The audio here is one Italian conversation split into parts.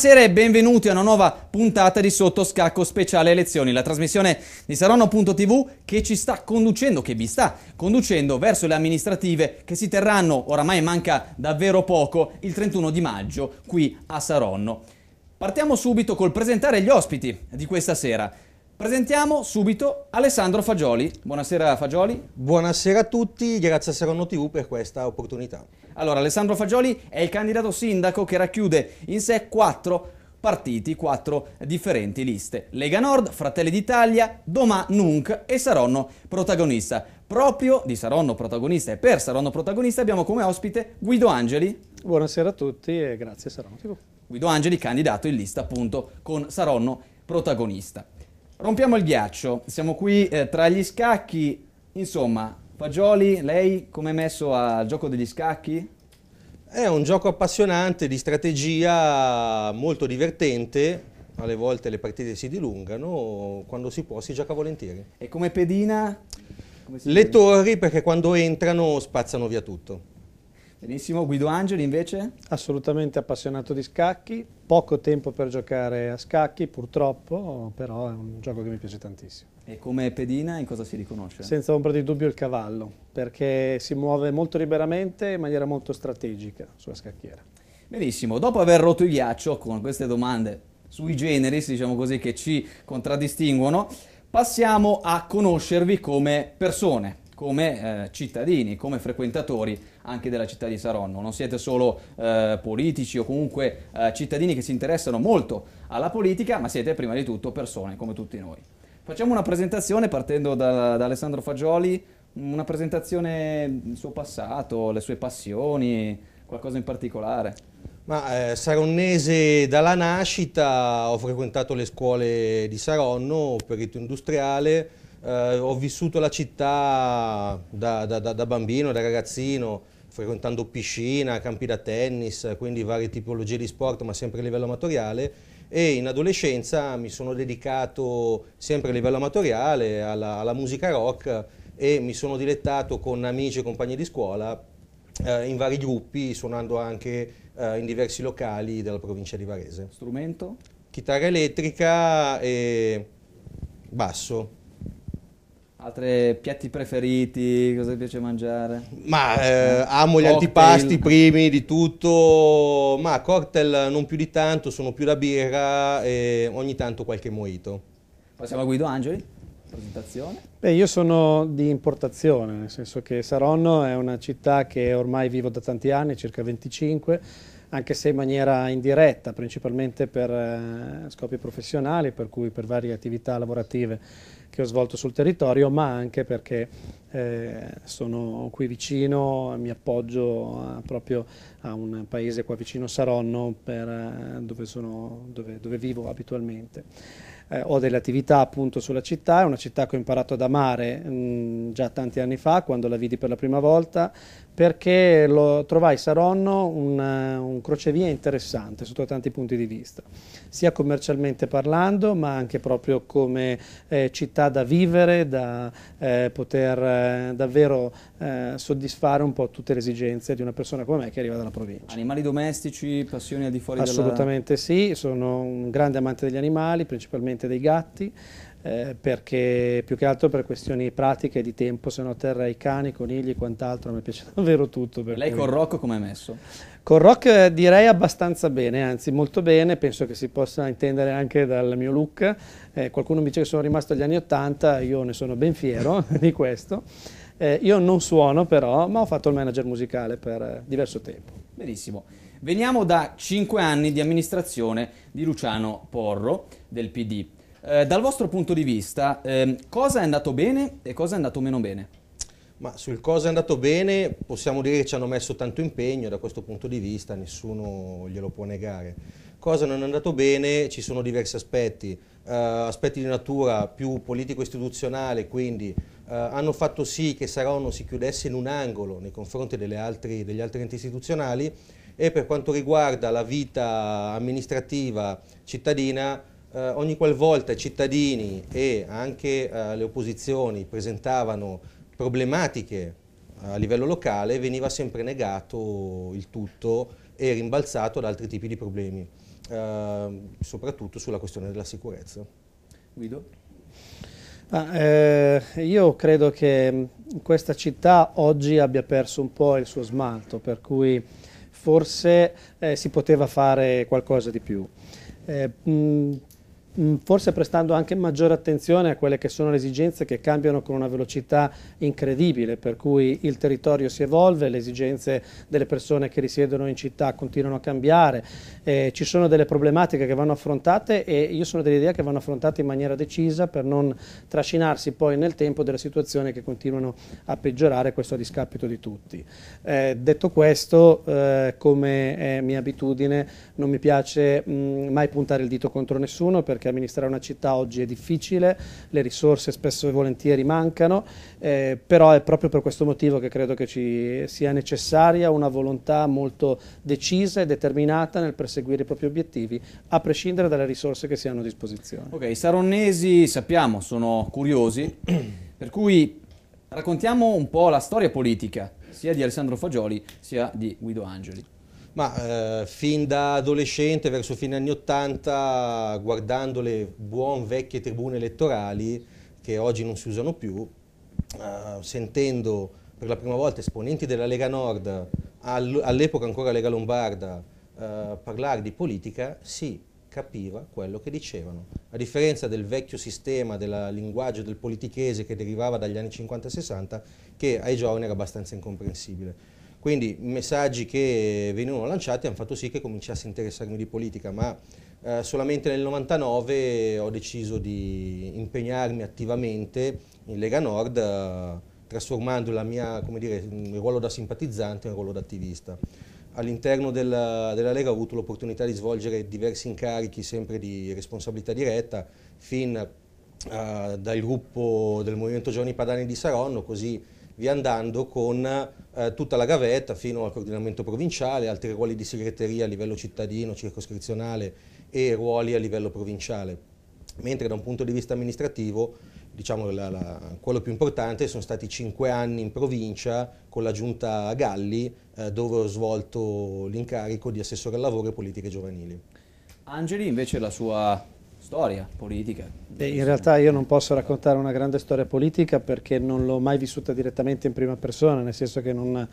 Buonasera e benvenuti a una nuova puntata di Sottoscacco Speciale Elezioni, la trasmissione di Saronno.tv che ci sta conducendo, che vi sta conducendo verso le amministrative che si terranno, oramai manca davvero poco, il 31 di maggio qui a Saronno. Partiamo subito col presentare gli ospiti di questa sera. Presentiamo subito Alessandro Fagioli. Buonasera Fagioli. Buonasera a tutti, grazie a Serrano TV per questa opportunità. Allora, Alessandro Fagioli è il candidato sindaco che racchiude in sé quattro partiti, quattro differenti liste. Lega Nord, Fratelli d'Italia, Doma Nunc e Saronno protagonista. Proprio di Saronno protagonista e per Saronno protagonista abbiamo come ospite Guido Angeli. Buonasera a tutti e grazie Saronno TV. Guido Angeli, candidato in lista appunto con Saronno protagonista. Rompiamo il ghiaccio, siamo qui eh, tra gli scacchi. Insomma, Fagioli, lei come è messo al gioco degli scacchi? È un gioco appassionante di strategia molto divertente, alle volte le partite si dilungano, quando si può si gioca volentieri. E come pedina? Come le torri perché quando entrano spazzano via tutto. Benissimo, Guido Angeli invece? Assolutamente appassionato di scacchi, poco tempo per giocare a scacchi purtroppo, però è un gioco che mi piace tantissimo. E come pedina in cosa si riconosce? Senza ombra di dubbio il cavallo, perché si muove molto liberamente in maniera molto strategica sulla scacchiera. Benissimo, dopo aver rotto il ghiaccio con queste domande sui generis, diciamo così, che ci contraddistinguono, passiamo a conoscervi come persone come eh, cittadini, come frequentatori anche della città di Saronno. Non siete solo eh, politici o comunque eh, cittadini che si interessano molto alla politica, ma siete prima di tutto persone come tutti noi. Facciamo una presentazione partendo da, da Alessandro Fagioli, una presentazione del suo passato, le sue passioni, qualcosa in particolare. Ma, eh, saronnese dalla nascita, ho frequentato le scuole di Saronno, perito industriale, eh, ho vissuto la città da, da, da, bambino, da ragazzino, frequentando piscina, campi da tennis, quindi varie tipologie di sport, ma sempre a livello amatoriale. E in adolescenza mi sono dedicato sempre a livello amatoriale alla, alla musica rock e mi sono dilettato con amici e compagni di scuola eh, in vari gruppi, suonando anche eh, in diversi locali della provincia di Varese. Strumento? Chitarra elettrica e basso. Altri piatti preferiti, cosa ti piace mangiare? Ma eh, amo gli antipasti primi di tutto, ma cocktail non più di tanto, sono più la birra e ogni tanto qualche moito. Passiamo a Guido Angeli, presentazione. Beh, io sono di importazione, nel senso che Saronno è una città che ormai vivo da tanti anni, circa 25, anche se in maniera indiretta, principalmente per eh, scopi professionali, per cui per varie attività lavorative che ho svolto sul territorio, ma anche perché eh, sono qui vicino, mi appoggio a, eh, proprio a un paese qua vicino Saronno per, eh, dove, sono, dove, dove vivo abitualmente eh, ho delle attività appunto sulla città, è una città che ho imparato ad amare mh, mm, già tanti anni fa quando la vidi per la prima volta perché lo, trovai Saronno un, eh, un crocevia interessante sotto tanti punti di vista, sia commercialmente parlando ma anche proprio come eh, città da vivere, da eh, poter eh, davvero eh, soddisfare un po' tutte le esigenze di una persona come me che arriva dalla provincia. Animali domestici, passioni al di fuori Assolutamente della... Assolutamente sì, sono un grande amante degli animali, principalmente direttamente dei gatti, eh, perché più che altro per questioni pratiche di tempo, se no terrei cani, conigli e quant'altro, mi piace davvero tutto. Lei cui... con Rocco come è messo? Con Rock eh, direi abbastanza bene, anzi molto bene, penso che si possa intendere anche dal mio look. Eh, qualcuno mi dice che sono rimasto agli anni 80 io ne sono ben fiero di questo. Eh, io non suono però, ma ho fatto il manager musicale per eh, diverso tempo. Benissimo. Veniamo da 5 anni di amministrazione di Luciano Porro del PD. Eh, dal vostro punto di vista, eh, cosa è andato bene e cosa è andato meno bene? Ma sul cosa è andato bene possiamo dire che ci hanno messo tanto impegno, da questo punto di vista nessuno glielo può negare. Cosa non è andato bene? Ci sono diversi aspetti, uh, aspetti di natura più politico-istituzionale, quindi uh, hanno fatto sì che Saronno si chiudesse in un angolo nei confronti altri, degli altri enti istituzionali e per quanto riguarda la vita amministrativa cittadina eh, ogni qualvolta i cittadini e anche eh, le opposizioni presentavano problematiche eh, a livello locale veniva sempre negato il tutto e rimbalzato ad altri tipi di problemi, eh, soprattutto sulla questione della sicurezza. Guido? Ah, eh, io credo che questa città oggi abbia perso un po' il suo smalto, per cui forse eh, si poteva fare qualcosa di più. Eh, mh, Mm, forse prestando anche maggiore attenzione a quelle che sono le esigenze che cambiano con una velocità incredibile, per cui il territorio si evolve, le esigenze delle persone che risiedono in città continuano a cambiare, eh, ci sono delle problematiche che vanno affrontate e io sono dell'idea che vanno affrontate in maniera decisa per non trascinarsi poi nel tempo delle situazioni che continuano a peggiorare, questo a discapito di tutti. Eh, detto questo, eh, come è mia abitudine, non mi piace mh, mm, mai puntare il dito contro nessuno perché perché amministrare una città oggi è difficile, le risorse spesso e volentieri mancano, eh, però è proprio per questo motivo che credo che ci sia necessaria una volontà molto decisa e determinata nel perseguire i propri obiettivi, a prescindere dalle risorse che si hanno a disposizione. Ok, i saronnesi sappiamo, sono curiosi, per cui raccontiamo un po' la storia politica sia di Alessandro Fagioli sia di Guido Angeli. Ma eh, fin da adolescente, verso fine anni 80, guardando le buon vecchie tribune elettorali, che oggi non si usano più, eh, sentendo per la prima volta esponenti della Lega Nord, all'epoca ancora Lega Lombarda, eh, parlare di politica, sì, capiva quello che dicevano. A differenza del vecchio sistema del linguaggio del politichese che derivava dagli anni 50 e 60, che ai giovani era abbastanza incomprensibile. Quindi i messaggi che venivano lanciati hanno fatto sì che cominciassi a interessarmi di politica, ma eh, solamente nel 99 ho deciso di impegnarmi attivamente in Lega Nord, eh, trasformando il mio ruolo da simpatizzante in un ruolo da attivista. All'interno della, della, Lega ho avuto l'opportunità di svolgere diversi incarichi, sempre di responsabilità diretta, fin eh, dal gruppo del Movimento Giovani Padani di Saronno, così andando con eh, tutta la gavetta fino al coordinamento provinciale, altri ruoli di segreteria a livello cittadino, circoscrizionale e ruoli a livello provinciale. Mentre da un punto di vista amministrativo, diciamo la, la, quello più importante sono stati cinque anni in provincia con la giunta Galli, eh, dove ho svolto l'incarico di assessore al lavoro e politiche giovanili. Angeli invece la sua storia politica. Beh, in realtà io non posso raccontare una grande storia politica perché non l'ho mai vissuta direttamente in prima persona, nel senso che non, non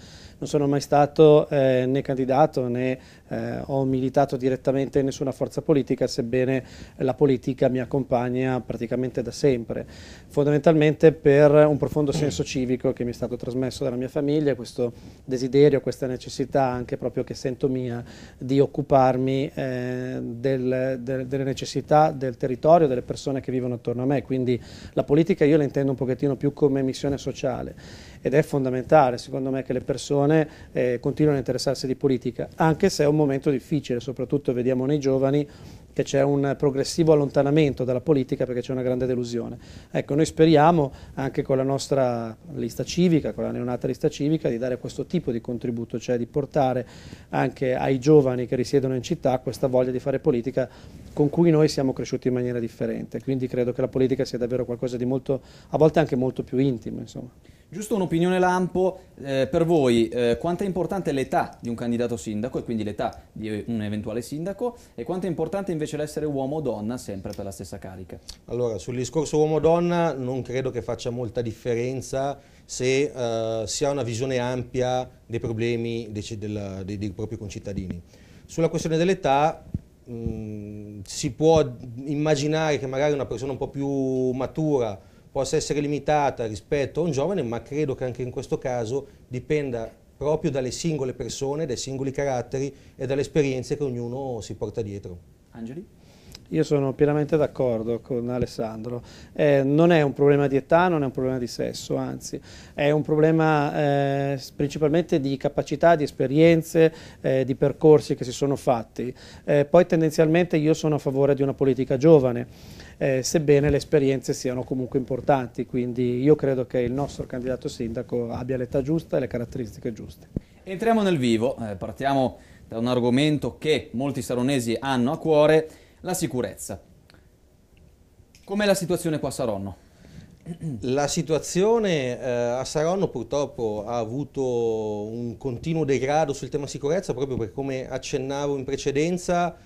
sono mai stato eh, né candidato né eh, ho militato direttamente in nessuna forza politica, sebbene la politica mi accompagna praticamente da sempre. Fondamentalmente per un profondo senso civico che mi è stato trasmesso dalla mia famiglia, questo desiderio, questa necessità anche proprio che sento mia di occuparmi eh, del, del, delle necessità, del territorio, delle persone che vivono attorno a me, quindi la politica io la intendo un pochettino più come missione sociale ed è fondamentale secondo me che le persone eh, continuino a interessarsi di politica, anche se è un momento difficile, soprattutto vediamo nei giovani che c'è un progressivo allontanamento dalla politica perché c'è una grande delusione. Ecco, noi speriamo anche con la nostra lista civica, con la neonata lista civica, di dare questo tipo di contributo, cioè di portare anche ai giovani che risiedono in città questa voglia di fare politica con cui noi siamo cresciuti in maniera differente. Quindi credo che la politica sia davvero qualcosa di molto, a volte anche molto più intimo. Insomma. Giusto un'opinione lampo, eh, per voi eh, quanto è importante l'età di un candidato sindaco e quindi l'età di un eventuale sindaco e quanto è importante invece l'essere uomo o donna sempre per la stessa carica? Allora, sul discorso uomo o donna non credo che faccia molta differenza se eh, si ha una visione ampia dei problemi dei, della, dei, dei propri concittadini. Sulla questione dell'età mm, si può immaginare che magari una persona un po' più matura possa essere limitata rispetto a un giovane, ma credo che anche in questo caso dipenda proprio dalle singole persone, dai singoli caratteri e dalle esperienze che ognuno si porta dietro. Angeli? Io sono pienamente d'accordo con Alessandro, eh, non è un problema di età, non è un problema di sesso, anzi è un problema eh, principalmente di capacità, di esperienze, eh, di percorsi che si sono fatti. Eh, poi tendenzialmente io sono a favore di una politica giovane eh, sebbene le esperienze siano comunque importanti. Quindi io credo che il nostro candidato sindaco abbia l'età giusta e le caratteristiche giuste. Entriamo nel vivo, eh, partiamo da un argomento che molti saronesi hanno a cuore, la sicurezza. Com'è la situazione qua a Saronno? La situazione eh, a Saronno purtroppo ha avuto un continuo degrado sul tema sicurezza proprio perché come accennavo in precedenza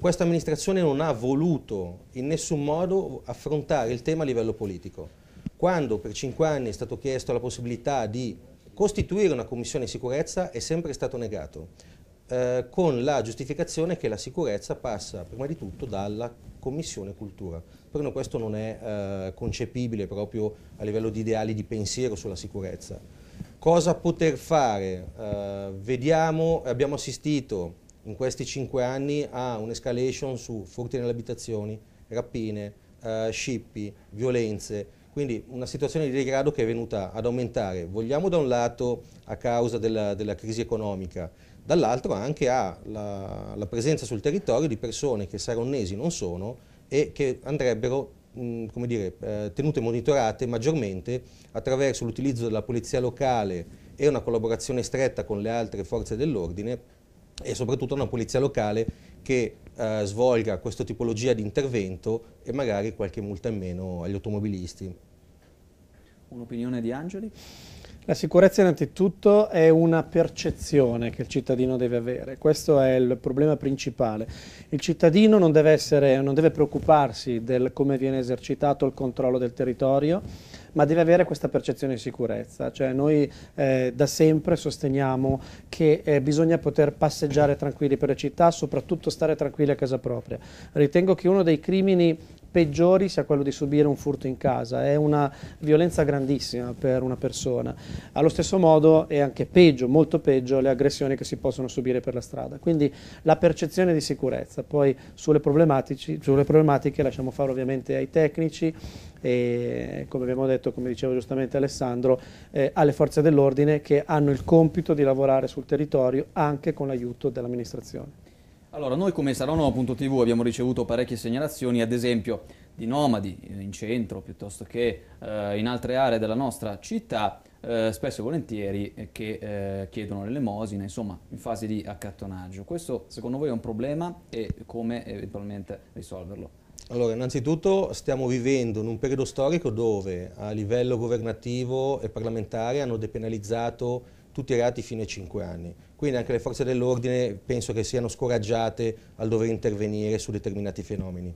questa amministrazione non ha voluto in nessun modo affrontare il tema a livello politico. Quando per cinque anni è stato chiesto la possibilità di costituire una commissione di sicurezza è sempre stato negato, eh, con la giustificazione che la sicurezza passa prima di tutto dalla commissione cultura. Per noi questo non è eh, concepibile proprio a livello di ideali di pensiero sulla sicurezza. Cosa poter fare? Eh, vediamo, abbiamo assistito in questi cinque anni ha un'escalation su furti nelle abitazioni, rapine, eh, scippi, violenze, quindi una situazione di degrado che è venuta ad aumentare, vogliamo da un lato a causa della, della crisi economica, dall'altro anche alla la, presenza sul territorio di persone che saronnesi non sono e che andrebbero mh, mm, dire, eh, tenute monitorate maggiormente attraverso l'utilizzo della polizia locale e una collaborazione stretta con le altre forze dell'ordine e soprattutto una polizia locale che eh, svolga questa tipologia di intervento e magari qualche multa in meno agli automobilisti. Un'opinione di Angeli? La sicurezza innanzitutto è una percezione che il cittadino deve avere, questo è il problema principale. Il cittadino non deve, essere, non deve preoccuparsi del come viene esercitato il controllo del territorio, ma deve avere questa percezione di sicurezza. Cioè noi eh, da sempre sosteniamo che eh, bisogna poter passeggiare tranquilli per le città, soprattutto stare tranquilli a casa propria. Ritengo che uno dei crimini peggiori sia quello di subire un furto in casa, è una violenza grandissima per una persona. Allo stesso modo è anche peggio, molto peggio, le aggressioni che si possono subire per la strada. Quindi la percezione di sicurezza, poi sulle, sulle problematiche lasciamo fare ovviamente ai tecnici e come abbiamo detto, come diceva giustamente Alessandro, eh, alle forze dell'ordine che hanno il compito di lavorare sul territorio anche con l'aiuto dell'amministrazione. Allora, noi come Sarono.tv abbiamo ricevuto parecchie segnalazioni, ad esempio di nomadi eh, in centro piuttosto che eh, in altre aree della nostra città, eh, spesso e volentieri eh, che eh, chiedono l'elemosina, insomma, in fase di accattonaggio. Questo secondo voi è un problema e come eh, eventualmente risolverlo? Allora, innanzitutto stiamo vivendo in un periodo storico dove a livello governativo e parlamentare hanno depenalizzato tutti i reati fino ai 5 anni. Quindi anche le forze dell'ordine penso che siano scoraggiate al dover intervenire su determinati fenomeni.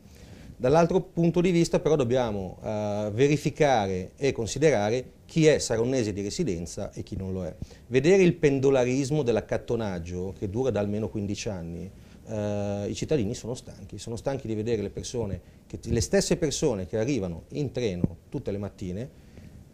Dall'altro punto di vista però dobbiamo uh, verificare e considerare chi è saronnese di residenza e chi non lo è. Vedere il pendolarismo dell'accattonaggio che dura da almeno 15 anni, uh, i cittadini sono stanchi, sono stanchi di vedere le, persone che, le stesse persone che arrivano in treno tutte le mattine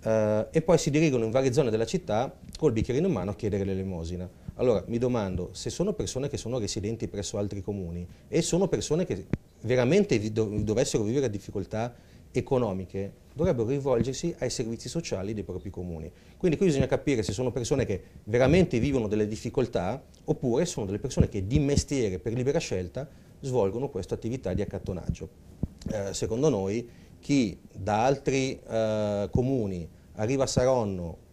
uh, e poi si dirigono in varie zone della città col bicchiere in mano a chiedere l'elemosina. Allora mi domando, se sono persone che sono residenti presso altri comuni e sono persone che veramente dovessero vivere difficoltà economiche, dovrebbero rivolgersi ai servizi sociali dei propri comuni. Quindi qui bisogna capire se sono persone che veramente vivono delle difficoltà oppure sono delle persone che di mestiere, per libera scelta, svolgono questa attività di accattonaggio. Eh, secondo noi chi da altri eh, comuni arriva a Saronno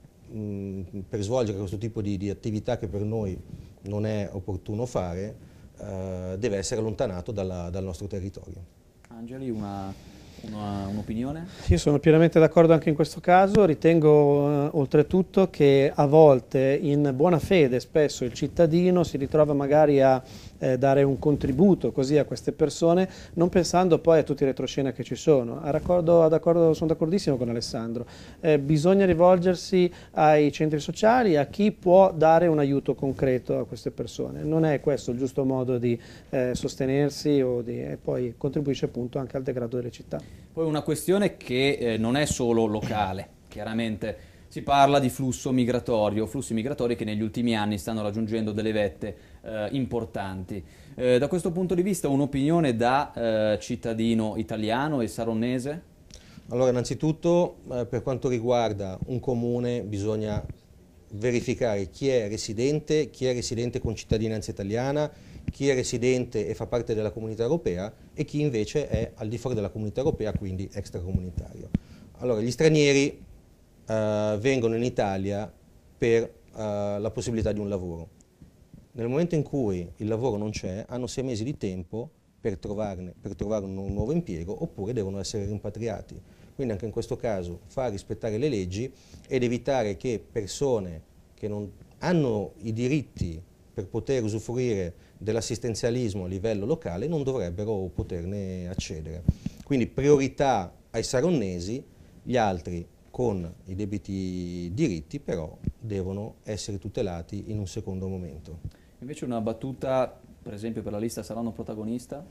per svolgere questo tipo di, di, attività che per noi non è opportuno fare, eh, deve essere allontanato dalla, dal nostro territorio. Angeli, un'opinione? Un sì, sono pienamente d'accordo anche in questo caso, ritengo eh, oltretutto che a volte in buona fede spesso il cittadino si ritrova magari a eh, dare un contributo così a queste persone, non pensando poi a tutti i retroscena che ci sono. Ah, raccordo, ah, d'accordo, sono d'accordissimo con Alessandro, eh, bisogna rivolgersi ai centri sociali, a chi può dare un aiuto concreto a queste persone. Non è questo il giusto modo di eh, sostenersi di, e poi contribuisce appunto anche al degrado delle città. Poi una questione che eh, non è solo locale, chiaramente si parla di flusso migratorio, flussi migratori che negli ultimi anni stanno raggiungendo delle vette eh, importanti. Eh, da questo punto di vista un'opinione da eh, cittadino italiano e saronese? Allora, innanzitutto, eh, per quanto riguarda un comune bisogna verificare chi è residente, chi è residente con cittadinanza italiana, chi è residente e fa parte della comunità europea e chi invece è al di fuori della comunità europea, quindi extracomunitario. Allora, gli stranieri uh, vengono in Italia per uh, la possibilità di un lavoro. Nel momento in cui il lavoro non c'è, hanno sei mesi di tempo per, trovarne, per trovare un, nuovo impiego oppure devono essere rimpatriati. Quindi anche in questo caso far rispettare le leggi ed evitare che persone che non hanno i diritti per poter usufruire dell'assistenzialismo a livello locale non dovrebbero poterne accedere. Quindi priorità ai saronnesi, gli altri con i debiti diritti però devono essere tutelati in un secondo momento. Invece una battuta, per esempio, per la lista Saranno protagonista?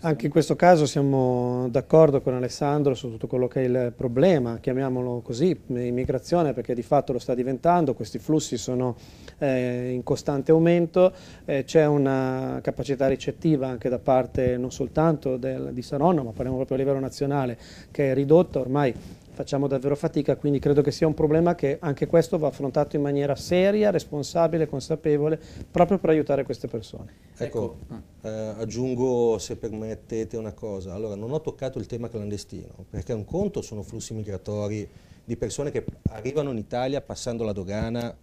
Anche in questo caso siamo d'accordo con Alessandro su tutto quello che è il problema, chiamiamolo così, immigrazione, perché di fatto lo sta diventando, questi flussi sono eh, in costante aumento, eh, c'è una capacità ricettiva anche da parte non soltanto del, di Saronno, ma parliamo proprio a livello nazionale, che è ridotta ormai facciamo davvero fatica, quindi credo che sia un problema che anche questo va affrontato in maniera seria, responsabile, consapevole, proprio per aiutare queste persone. Ecco, ecco. eh, aggiungo se permettete una cosa, allora non ho toccato il tema clandestino, perché un conto sono flussi migratori di persone che arrivano in Italia passando la dogana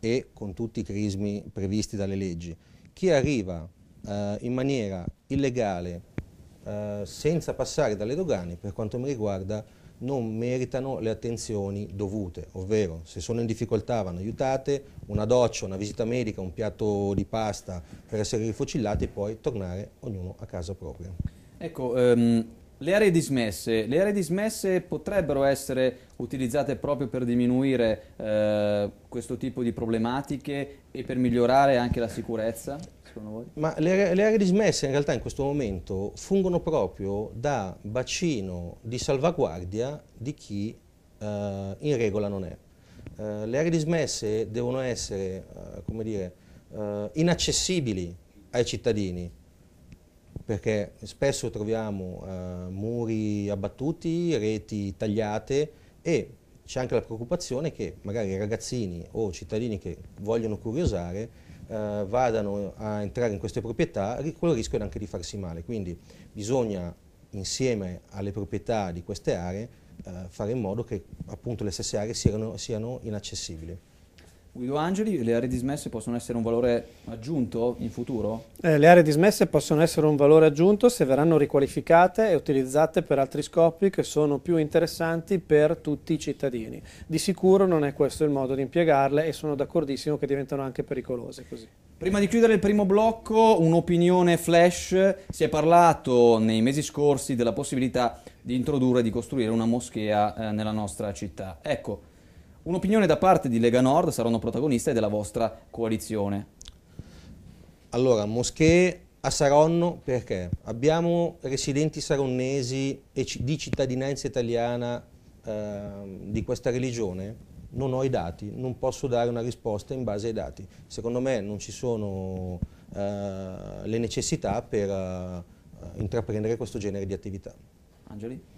e con tutti i crismi previsti dalle leggi. Chi arriva eh, in maniera illegale, eh, senza passare dalle dogane, per quanto mi riguarda, non meritano le attenzioni dovute, ovvero se sono in difficoltà vanno aiutate, una doccia, una visita medica, un piatto di pasta per essere rifocillati e poi tornare ognuno a casa propria. Ecco, um le aree dismesse, le aree dismesse potrebbero essere utilizzate proprio per diminuire eh, questo tipo di problematiche e per migliorare anche la sicurezza? Ma le, le, aree dismesse in realtà in questo momento fungono proprio da bacino di salvaguardia di chi eh, in regola non è. Eh, le aree dismesse devono essere, eh, come dire, eh, inaccessibili ai cittadini, perché spesso troviamo eh, muri abbattuti, reti tagliate e c'è anche la preoccupazione che magari ragazzini o cittadini che vogliono curiosare eh, vadano a entrare in queste proprietà, con il rischio anche di farsi male. Quindi bisogna insieme alle proprietà di queste aree eh, fare in modo che appunto le stesse aree siano, siano inaccessibili. Guido Angeli, le aree dismesse possono essere un valore aggiunto in futuro? Eh, le aree dismesse possono essere un valore aggiunto se verranno riqualificate e utilizzate per altri scopi che sono più interessanti per tutti i cittadini. Di sicuro non è questo il modo di impiegarle e sono d'accordissimo che diventano anche pericolose così. Prima di chiudere il primo blocco, un'opinione flash. Si è parlato nei mesi scorsi della possibilità di introdurre, di costruire una moschea eh, nella nostra città. Ecco, Un'opinione da parte di Lega Nord saranno protagoniste della vostra coalizione. Allora, moschee a Saronno perché? Abbiamo residenti saronnesi e di cittadinanza italiana eh, di questa religione? Non ho i dati, non posso dare una risposta in base ai dati. Secondo me non ci sono eh, le necessità per eh, intraprendere questo genere di attività. Angeli?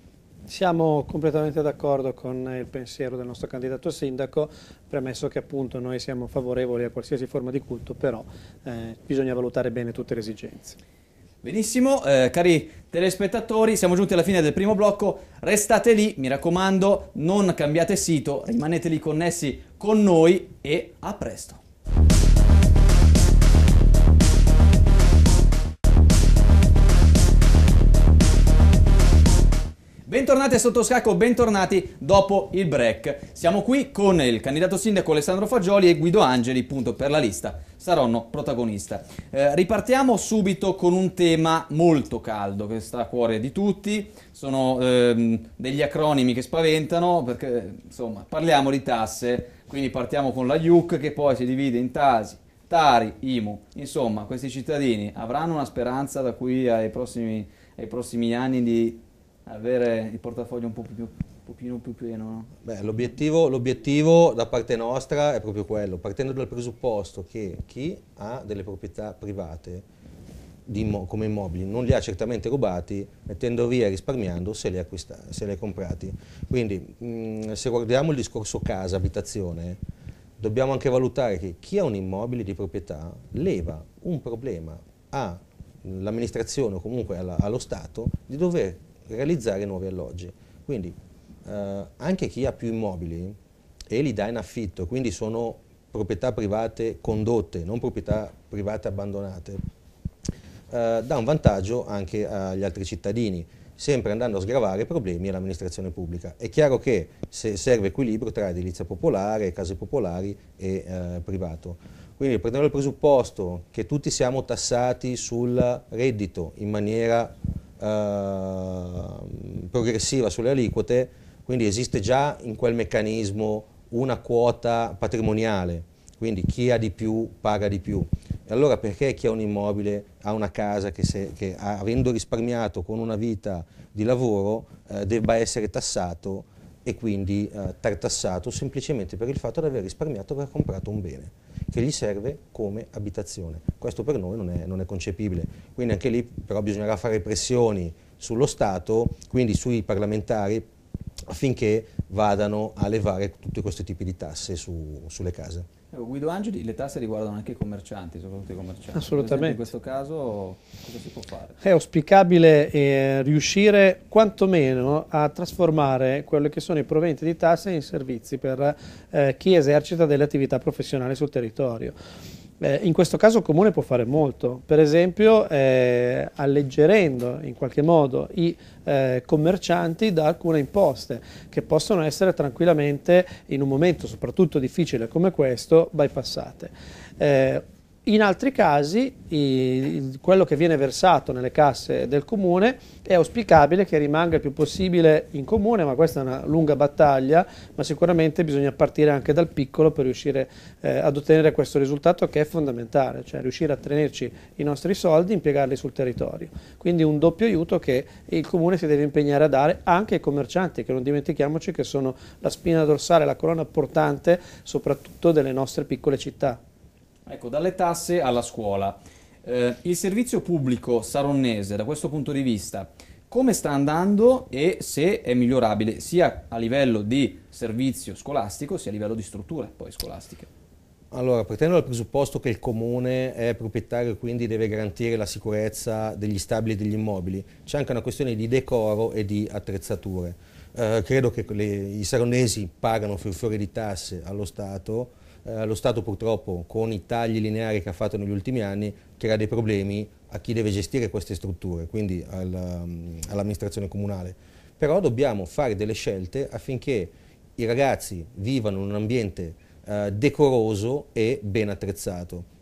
Siamo completamente d'accordo con il pensiero del nostro candidato sindaco, premesso che appunto noi siamo favorevoli a qualsiasi forma di culto, però eh, bisogna valutare bene tutte le esigenze. Benissimo, eh, cari telespettatori, siamo giunti alla fine del primo blocco, restate lì, mi raccomando, non cambiate sito, rimanete lì connessi con noi e a presto. Bentornati a Sottoscacco, bentornati dopo il break. Siamo qui con il candidato sindaco Alessandro Fagioli e Guido Angeli, punto per la lista. Saranno protagonista. Eh, ripartiamo subito con un tema molto caldo che sta a cuore di tutti. Sono ehm, degli acronimi che spaventano perché insomma parliamo di tasse, quindi partiamo con la IUC che poi si divide in tasi, Tari, IMU. Insomma, questi cittadini avranno una speranza da qui ai prossimi, ai prossimi anni di avere il portafoglio un po' più, un pochino più pieno. No? Beh, l'obiettivo, da parte nostra è proprio quello, partendo dal presupposto che chi ha delle proprietà private Immo come immobili, non li ha certamente rubati, mettendo via e risparmiando se li ha, se li comprati. Quindi mh, mhmm, se guardiamo il discorso casa, abitazione, dobbiamo anche valutare che chi ha un immobile di proprietà leva un problema all'amministrazione o comunque alla, allo Stato di dover realizzare nuovi alloggi. Quindi eh, anche chi ha più immobili e li dà in affitto, quindi sono proprietà private condotte, non proprietà private abbandonate, eh, dà un vantaggio anche agli altri cittadini, sempre andando a sgravare problemi all'amministrazione pubblica. È chiaro che se serve equilibrio tra edilizia popolare, case popolari e eh, privato. Quindi prendendo il presupposto che tutti siamo tassati sul reddito in maniera Ehm, progressiva sulle aliquote, quindi esiste già in quel meccanismo una quota patrimoniale, quindi chi ha di più paga di più. E allora perché chi ha un immobile, ha una casa che, se, che avendo risparmiato con una vita di lavoro eh, debba essere tassato e quindi eh, tartassato semplicemente per il fatto di aver risparmiato e aver comprato un bene? che gli serve come abitazione. Questo per noi non è, non è concepibile. Quindi anche lì però bisognerà fare pressioni sullo Stato, quindi sui parlamentari, affinché vadano a levare tutti questi tipi di tasse su, sulle case. Ecco, Guido Angeli, le tasse riguardano anche i commercianti, soprattutto i commercianti. Assolutamente. in questo caso cosa si può fare? È auspicabile eh, riuscire quantomeno a trasformare quelli che sono i proventi di tasse in servizi per eh, chi esercita delle attività professionali sul territorio. Eh, in questo caso il Comune può fare molto, per esempio eh, alleggerendo in qualche modo i eh, commercianti da alcune imposte che possono essere tranquillamente in un momento soprattutto difficile come questo bypassate. Eh, in altri casi i, quello che viene versato nelle casse del comune è auspicabile che rimanga il più possibile in comune, ma questa è una lunga battaglia, ma sicuramente bisogna partire anche dal piccolo per riuscire eh, ad ottenere questo risultato che è fondamentale, cioè riuscire a tenerci i nostri soldi e impiegarli sul territorio. Quindi un doppio aiuto che il comune si deve impegnare a dare anche ai commercianti, che non dimentichiamoci che sono la spina dorsale, la colonna portante soprattutto delle nostre piccole città. Ecco, dalle tasse alla scuola. Eh, il servizio pubblico saronnese, da questo punto di vista, come sta andando e se è migliorabile sia a livello di servizio scolastico sia a livello di strutture poi scolastiche? Allora, partendo dal presupposto che il comune è proprietario e quindi deve garantire la sicurezza degli stabili e degli immobili, c'è anche una questione di decoro e di attrezzature. Eh, credo che le, i saronesi pagano fior fiori di tasse allo Stato, eh, lo Stato purtroppo con i tagli lineari che ha fatto negli ultimi anni crea dei problemi a chi deve gestire queste strutture, quindi al, mm, all'amministrazione comunale. Però dobbiamo fare delle scelte affinché i ragazzi vivano in un ambiente eh, decoroso e ben attrezzato.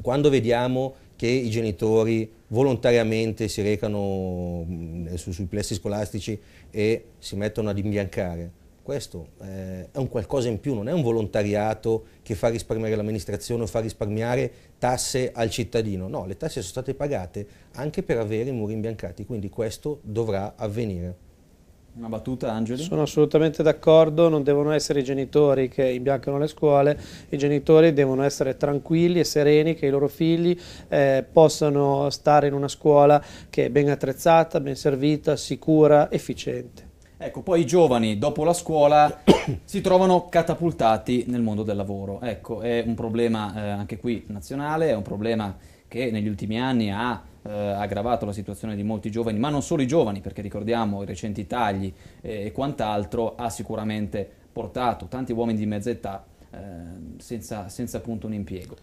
Quando vediamo che i genitori volontariamente si recano mm, su, sui plessi scolastici e si mettono ad imbiancare, questo eh, è un qualcosa in più, non è un volontariato che fa risparmiare l'amministrazione o fa risparmiare tasse al cittadino. No, le tasse sono state pagate anche per avere i muri imbiancati, quindi questo dovrà avvenire. Una battuta, Angeli? Sono assolutamente d'accordo, non devono essere i genitori che imbiancano le scuole, i genitori devono essere tranquilli e sereni che i loro figli eh, possano stare in una scuola che è ben attrezzata, ben servita, sicura, efficiente. Ecco, poi i giovani dopo la scuola si trovano catapultati nel mondo del lavoro. Ecco, è un problema eh, anche qui nazionale, è un problema che negli ultimi anni ha eh, aggravato la situazione di molti giovani, ma non solo i giovani, perché ricordiamo i recenti tagli eh, e quant'altro, ha sicuramente portato tanti uomini di mezza età eh, senza, senza appunto un impiego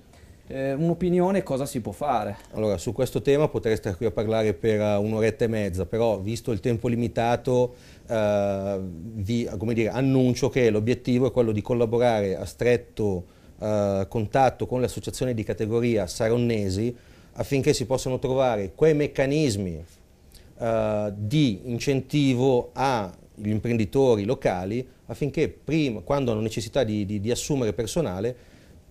eh, un'opinione cosa si può fare. Allora, su questo tema potrei stare qui a parlare per eh, un'oretta e mezza, però visto il tempo limitato eh, vi eh, dire, annuncio che l'obiettivo è quello di collaborare a stretto eh, contatto con le associazioni di categoria saronnesi affinché si possano trovare quei meccanismi eh, di incentivo agli imprenditori locali affinché prima, quando hanno necessità di, di, di assumere personale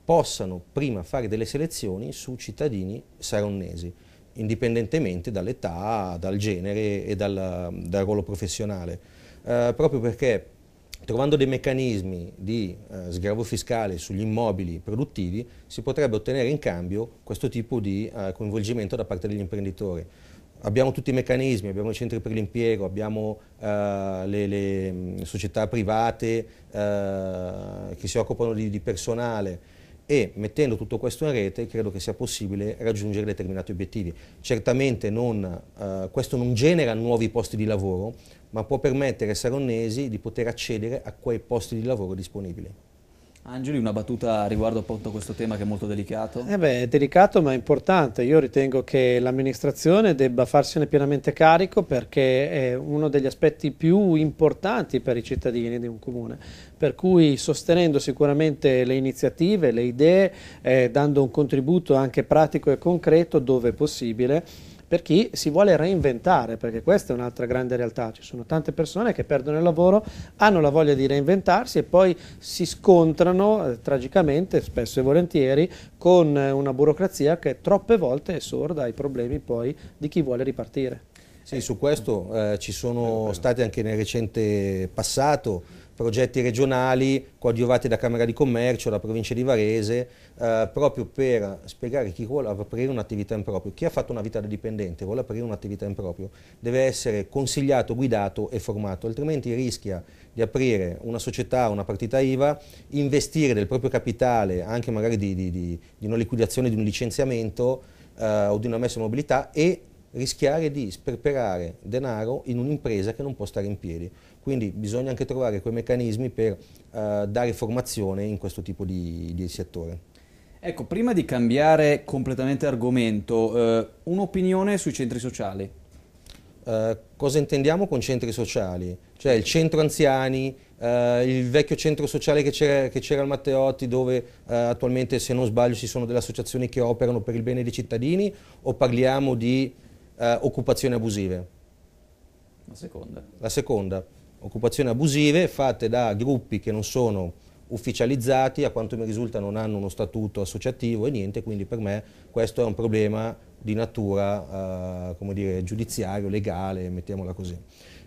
possano prima fare delle selezioni su cittadini saronnesi, indipendentemente dall'età, dal genere e dal, dal ruolo professionale, eh, proprio perché trovando dei meccanismi di eh, sgravo fiscale sugli immobili produttivi si potrebbe ottenere in cambio questo tipo di eh, coinvolgimento da parte degli imprenditori. Abbiamo tutti i meccanismi, abbiamo i centri per l'impiego, abbiamo eh, le, le, mm, società private eh, che si occupano di, di personale, e mettendo tutto questo in rete credo che sia possibile raggiungere determinati obiettivi. Certamente non, eh, questo non genera nuovi posti di lavoro, ma può permettere ai saronnesi di poter accedere a quei posti di lavoro disponibili. Angeli, una battuta riguardo appunto a questo tema che è molto delicato? Eh beh, è delicato ma è importante. Io ritengo che l'amministrazione debba farsene pienamente carico perché è uno degli aspetti più importanti per i cittadini di un comune. Per cui sostenendo sicuramente le iniziative, le idee, eh, dando un contributo anche pratico e concreto dove possibile, per chi si vuole reinventare, perché questa è un'altra grande realtà, ci sono tante persone che perdono il lavoro, hanno la voglia di reinventarsi e poi si scontrano eh, tragicamente, spesso e volentieri, con eh, una burocrazia che troppe volte è sorda ai problemi poi di chi vuole ripartire. Sì, su questo eh, ci sono eh, stati anche nel recente passato progetti regionali coadiuvati da Camera di Commercio, da Provincia di Varese, eh, proprio per spiegare chi vuole aprire un'attività in proprio. Chi ha fatto una vita da dipendente vuole aprire un'attività in proprio deve essere consigliato, guidato e formato, altrimenti rischia di aprire una società, una partita IVA, investire del proprio capitale, anche magari di, di, di, di una liquidazione, di un licenziamento eh, o di una messa in mobilità e rischiare di sperperare denaro in un'impresa che non può stare in piedi. Quindi bisogna anche trovare quei meccanismi per eh, dare formazione in questo tipo di, di settore. Ecco, prima di cambiare completamente argomento, eh, un'opinione sui centri sociali. Eh, cosa intendiamo con centri sociali? Cioè il centro anziani, eh, il vecchio centro sociale che c'era, al Matteotti dove eh, attualmente se non sbaglio ci sono delle associazioni che operano per il bene dei cittadini o parliamo di eh, occupazioni abusive? La seconda. La seconda occupazioni abusive fatte da gruppi che non sono ufficializzati, a quanto mi risulta non hanno uno statuto associativo e niente, quindi per me questo è un problema di natura eh, dire, giudiziario, legale, mettiamola così.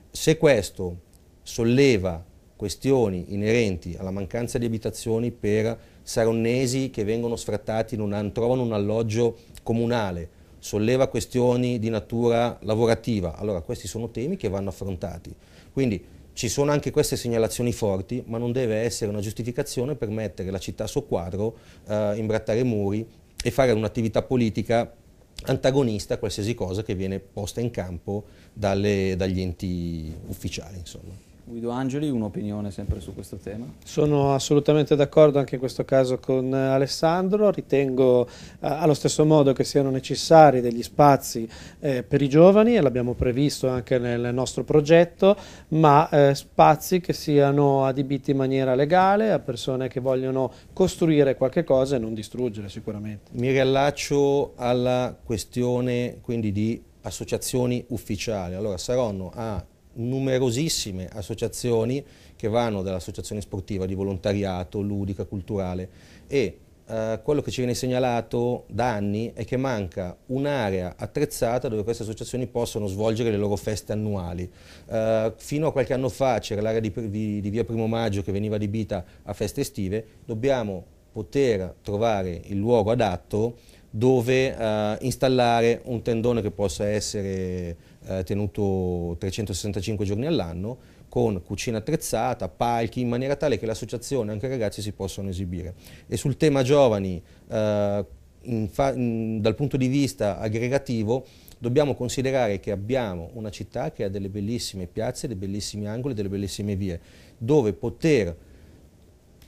Se questo solleva questioni inerenti alla mancanza di abitazioni per saronnesi che vengono sfrattati, non trovano un alloggio comunale, solleva questioni di natura lavorativa, allora questi sono temi che vanno affrontati. Quindi ci sono anche queste segnalazioni forti, ma non deve essere una giustificazione per mettere la città a quadro, eh, imbrattare muri e fare un'attività politica antagonista a qualsiasi cosa che viene posta in campo dalle, dagli enti ufficiali. Insomma. Guido Angeli, un'opinione sempre su questo tema? Sono assolutamente d'accordo anche in questo caso con Alessandro, ritengo eh, allo stesso modo che siano necessari degli spazi eh, per i giovani e l'abbiamo previsto anche nel nostro progetto, ma eh, spazi che siano adibiti in maniera legale a persone che vogliono costruire qualche cosa e non distruggere sicuramente. Mi riallaccio alla questione quindi di associazioni ufficiali. Allora Saronno ha numerosissime associazioni che vanno dall'associazione sportiva di volontariato, ludica, culturale e eh, quello che ci viene segnalato da anni è che manca un'area attrezzata dove queste associazioni possono svolgere le loro feste annuali. Eh, fino a qualche anno fa c'era l'area di, di, di via Primo Maggio che veniva adibita a feste estive, dobbiamo poter trovare il luogo adatto dove eh, installare un tendone che possa essere eh, tenuto 365 giorni all'anno, con cucina attrezzata, palchi, in maniera tale che l'associazione, e anche i ragazzi, si possano esibire. E sul tema giovani, eh, in in, dal punto di vista aggregativo, dobbiamo considerare che abbiamo una città che ha delle bellissime piazze, dei bellissimi angoli, delle bellissime vie, dove poter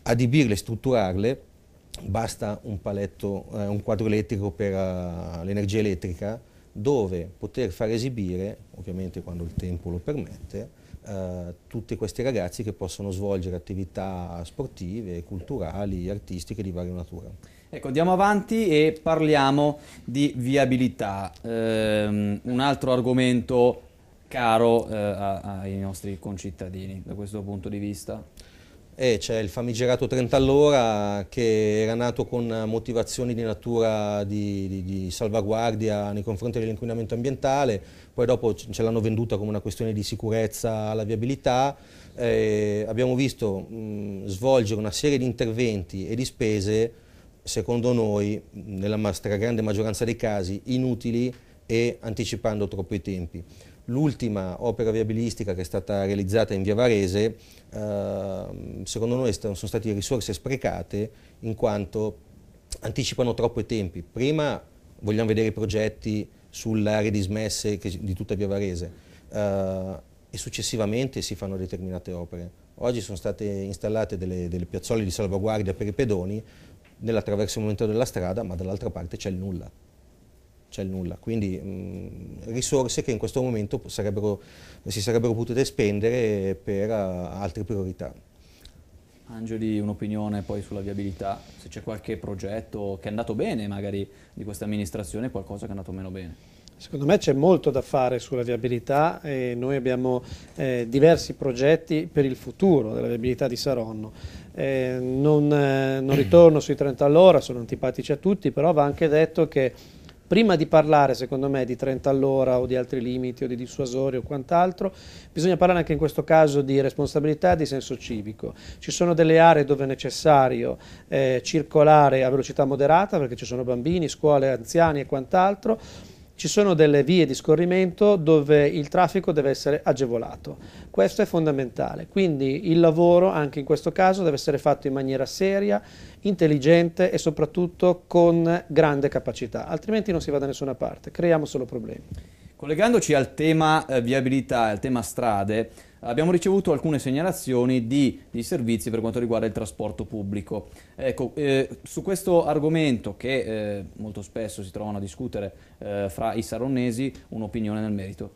adibirle, strutturarle, basta un paletto, eh, un quadro elettrico per uh, l'energia elettrica, dove poter far esibire, ovviamente quando il tempo lo permette, eh, tutti questi ragazzi che possono svolgere attività sportive, culturali, artistiche di varia natura. Ecco, andiamo avanti e parliamo di viabilità, eh, un altro argomento caro eh, ai nostri concittadini da questo punto di vista. Eh, c'è il famigerato 30 all'ora che era nato con motivazioni di natura di, di, di salvaguardia nei confronti dell'inquinamento ambientale, poi dopo ce l'hanno venduta come una questione di sicurezza alla viabilità, eh, abbiamo visto mh, svolgere una serie di interventi e di spese, secondo noi, nella stragrande maggioranza dei casi, inutili e anticipando troppo i tempi l'ultima opera viabilistica che è stata realizzata in via Varese, eh, secondo noi sono state risorse sprecate in quanto anticipano troppo i tempi. Prima vogliamo vedere i progetti sulle aree dismesse di tutta via Varese eh, e successivamente si fanno determinate opere. Oggi sono state installate delle, delle piazzole di salvaguardia per i pedoni nell'attraversamento della strada, ma dall'altra parte c'è il nulla c'è il nulla, quindi mh, mm, risorse che in questo momento sarebbero, si sarebbero potute spendere per uh, altre priorità. Angeli, un'opinione poi sulla viabilità, se c'è qualche progetto che è andato bene magari di questa amministrazione qualcosa che è andato meno bene. Secondo me c'è molto da fare sulla viabilità e noi abbiamo eh, diversi progetti per il futuro della viabilità di Saronno. Eh, non, eh, non ritorno sui 30 all'ora, sono antipatici a tutti, però va anche detto che prima di parlare, secondo me, di 30 all'ora o di altri limiti o di dissuasori o quant'altro, bisogna parlare anche in questo caso di responsabilità e di senso civico. Ci sono delle aree dove è necessario eh, circolare a velocità moderata perché ci sono bambini, scuole, anziani e quant'altro ci sono delle vie di scorrimento dove il traffico deve essere agevolato. Questo è fondamentale, quindi il lavoro anche in questo caso deve essere fatto in maniera seria, intelligente e soprattutto con grande capacità, altrimenti non si va da nessuna parte, creiamo solo problemi. Collegandoci al tema eh, viabilità al tema strade, abbiamo ricevuto alcune segnalazioni di, di servizi per quanto riguarda il trasporto pubblico. Ecco, eh, su questo argomento che eh, molto spesso si trovano a discutere eh, fra i saronnesi, un'opinione nel merito.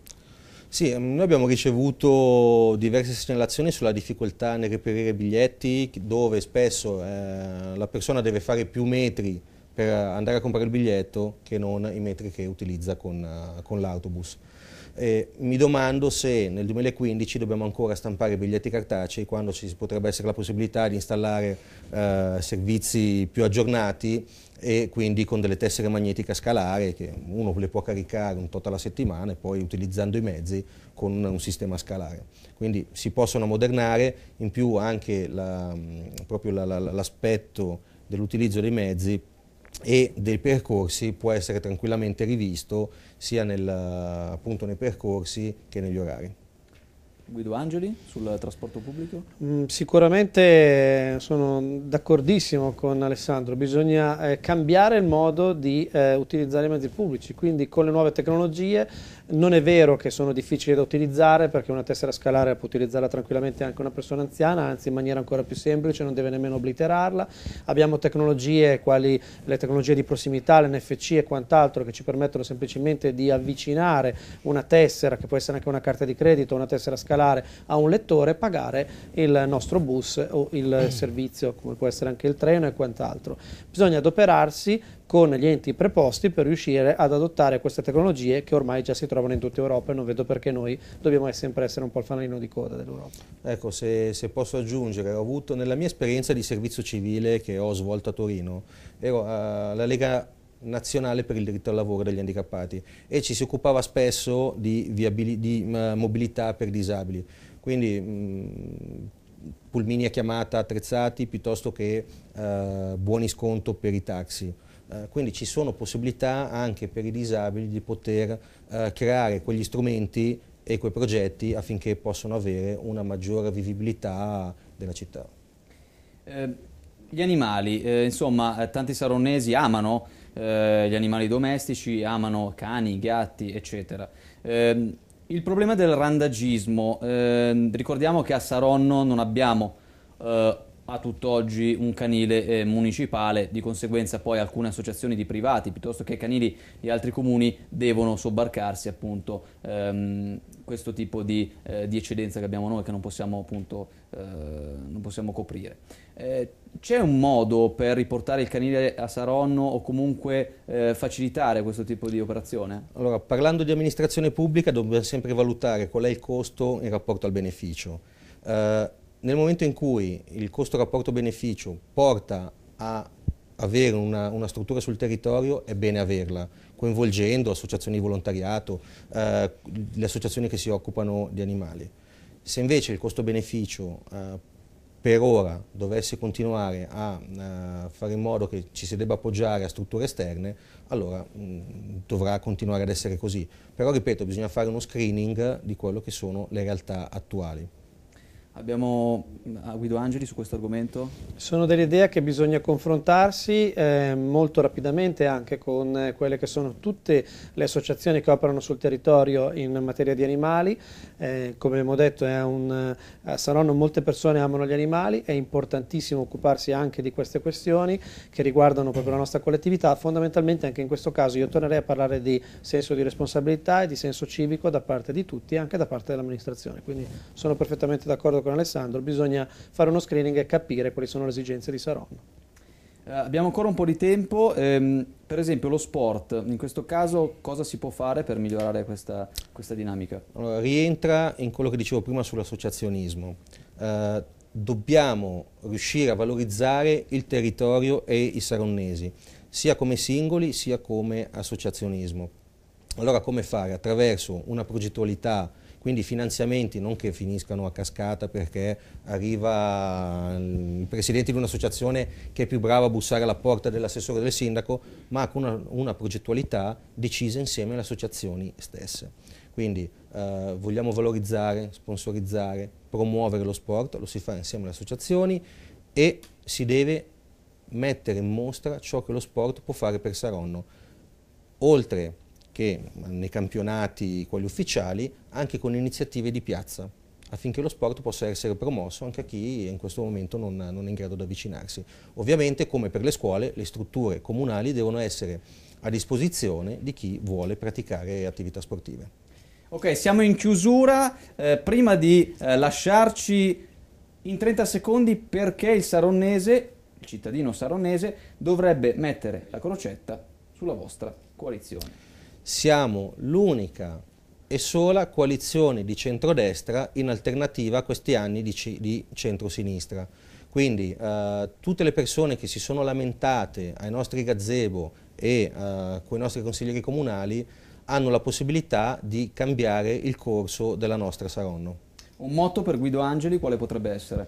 Sì, ehm, noi abbiamo ricevuto diverse segnalazioni sulla difficoltà nel reperire biglietti, dove spesso eh, la persona deve fare più metri per andare a comprare il biglietto che non i metri che utilizza con, eh, con l'autobus. Eh, mi domando se nel 2015 dobbiamo ancora stampare biglietti cartacei quando ci potrebbe essere la possibilità di installare eh, servizi più aggiornati e quindi con delle tessere magnetiche a scalare che uno le può caricare un tot alla settimana e poi utilizzando i mezzi con un sistema a scalare. Quindi si possono modernare, in più anche mm, l'aspetto la, dell'utilizzo dei mezzi e dei percorsi può essere tranquillamente rivisto sia nel, appunto, nei percorsi che negli orari. Guido Angeli sul trasporto pubblico? Mm, sicuramente sono d'accordissimo con Alessandro, bisogna eh, cambiare il modo di eh, utilizzare i mezzi pubblici, quindi con le nuove tecnologie non è vero che sono difficili da utilizzare perché una tessera scalare può utilizzarla tranquillamente anche una persona anziana, anzi in maniera ancora più semplice, non deve nemmeno obliterarla. Abbiamo tecnologie quali le tecnologie di prossimità, l'NFC e quant'altro che ci permettono semplicemente di avvicinare una tessera, che può essere anche una carta di credito, una tessera scalare, a un lettore e pagare il nostro bus o il servizio, come può essere anche il treno e quant'altro. Bisogna adoperarsi con gli enti preposti per riuscire ad adottare queste tecnologie che ormai già si trovano in tutta Europa e non vedo perché noi dobbiamo sempre essere un po' il fanalino di coda dell'Europa. Ecco, se, se, posso aggiungere, ho avuto nella mia esperienza di servizio civile che ho svolto a Torino, ero alla eh, Lega nazionale per il diritto al lavoro degli handicappati e ci si occupava spesso di, di mobilità per disabili, quindi mh, mm, pulmini a chiamata attrezzati piuttosto che eh, buoni sconto per i taxi. Eh, quindi ci sono possibilità anche per i disabili di poter eh, creare quegli strumenti e quei progetti affinché possano avere una maggiore vivibilità della città. Eh, gli animali, eh, insomma, eh, tanti saronesi amano gli animali domestici, amano cani, gatti, eccetera. Ehm, il problema del randagismo, ehm, ricordiamo che a Saronno non abbiamo a tutt'oggi un canile eh, municipale, di conseguenza poi alcune associazioni di privati piuttosto che canili di altri comuni devono sobbarcarsi appunto ehm, questo tipo di, eh, di, eccedenza che abbiamo noi che non possiamo appunto eh, non possiamo coprire. Eh, c'è un modo per riportare il canile a Saronno o comunque eh, facilitare questo tipo di operazione? Allora, parlando di amministrazione pubblica dobbiamo sempre valutare qual è il costo in rapporto al beneficio. Eh, nel momento in cui il costo rapporto-beneficio porta a avere una, una, struttura sul territorio è bene averla, coinvolgendo associazioni di volontariato, eh, le associazioni che si occupano di animali. Se invece il costo-beneficio eh, per ora dovesse continuare a eh, fare in modo che ci si debba appoggiare a strutture esterne, allora mh, mm, dovrà continuare ad essere così. Però ripeto, bisogna fare uno screening di quello che sono le realtà attuali. Abbiamo a ah, Guido Angeli su questo argomento? Sono dell'idea che bisogna confrontarsi eh, molto rapidamente anche con eh, quelle che sono tutte le associazioni che operano sul territorio in materia di animali. Eh, come abbiamo detto un, a eh, Saronno molte persone amano gli animali, è importantissimo occuparsi anche di queste questioni che riguardano proprio la nostra collettività. Fondamentalmente anche in questo caso io tornerei a parlare di senso di responsabilità e di senso civico da parte di tutti e anche da parte dell'amministrazione. Quindi sono perfettamente d'accordo con con Alessandro, bisogna fare uno screening e capire quali sono le esigenze di Saronno. Eh, abbiamo ancora un po' di tempo, ehm, per esempio lo sport, in questo caso cosa si può fare per migliorare questa, questa dinamica? Allora, rientra in quello che dicevo prima sull'associazionismo. Eh, dobbiamo riuscire a valorizzare il territorio e i saronnesi, sia come singoli sia come associazionismo. Allora come fare? Attraverso una progettualità quindi finanziamenti non che finiscano a cascata perché arriva il presidente di un'associazione che è più bravo a bussare alla porta dell'assessore del sindaco, ma con una, una progettualità decisa insieme alle associazioni stesse. Quindi eh, vogliamo valorizzare, sponsorizzare, promuovere lo sport, lo si fa insieme alle associazioni e si deve mettere in mostra ciò che lo sport può fare per Saronno. Oltre che nei campionati, quelli ufficiali, anche con iniziative di piazza affinché lo sport possa essere promosso anche a chi in questo momento non, non è in grado di avvicinarsi. Ovviamente, come per le scuole, le strutture comunali devono essere a disposizione di chi vuole praticare attività sportive. Ok, siamo in chiusura. Eh, prima di eh, lasciarci in 30 secondi perché il saronnese, il cittadino saronnese, dovrebbe mettere la crocetta sulla vostra coalizione siamo l'unica e sola coalizione di centrodestra in alternativa a questi anni di, di centrosinistra. Quindi eh, tutte le persone che si sono lamentate ai nostri gazebo e eh, con i nostri consiglieri comunali hanno la possibilità di cambiare il corso della nostra Saronno. Un motto per Guido Angeli quale potrebbe essere?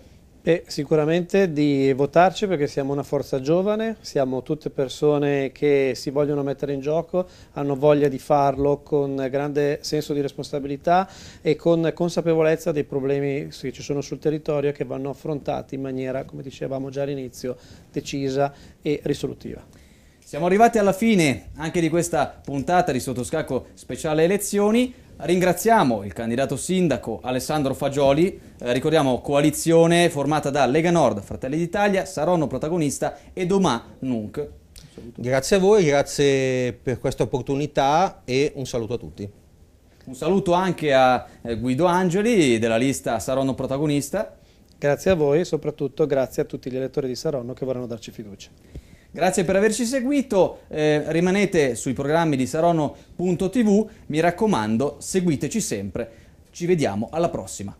E sicuramente di votarci perché siamo una forza giovane, siamo tutte persone che si vogliono mettere in gioco, hanno voglia di farlo con grande senso di responsabilità e con consapevolezza dei problemi che ci sono sul territorio che vanno affrontati in maniera, come dicevamo già all'inizio, decisa e risolutiva. Siamo arrivati alla fine anche di questa puntata di Sottoscacco speciale elezioni. Ringraziamo il candidato sindaco Alessandro Fagioli, eh, ricordiamo coalizione formata da Lega Nord, Fratelli d'Italia, Saronno protagonista e Domà Nunc. Grazie a voi, grazie per questa opportunità e un saluto a tutti. Un saluto anche a eh, Guido Angeli della lista Saronno protagonista. Grazie a voi e soprattutto grazie a tutti gli elettori di Saronno che vorranno darci fiducia. Grazie per averci seguito, eh, rimanete sui programmi di sarono.tv, mi raccomando, seguiteci sempre. Ci vediamo alla prossima.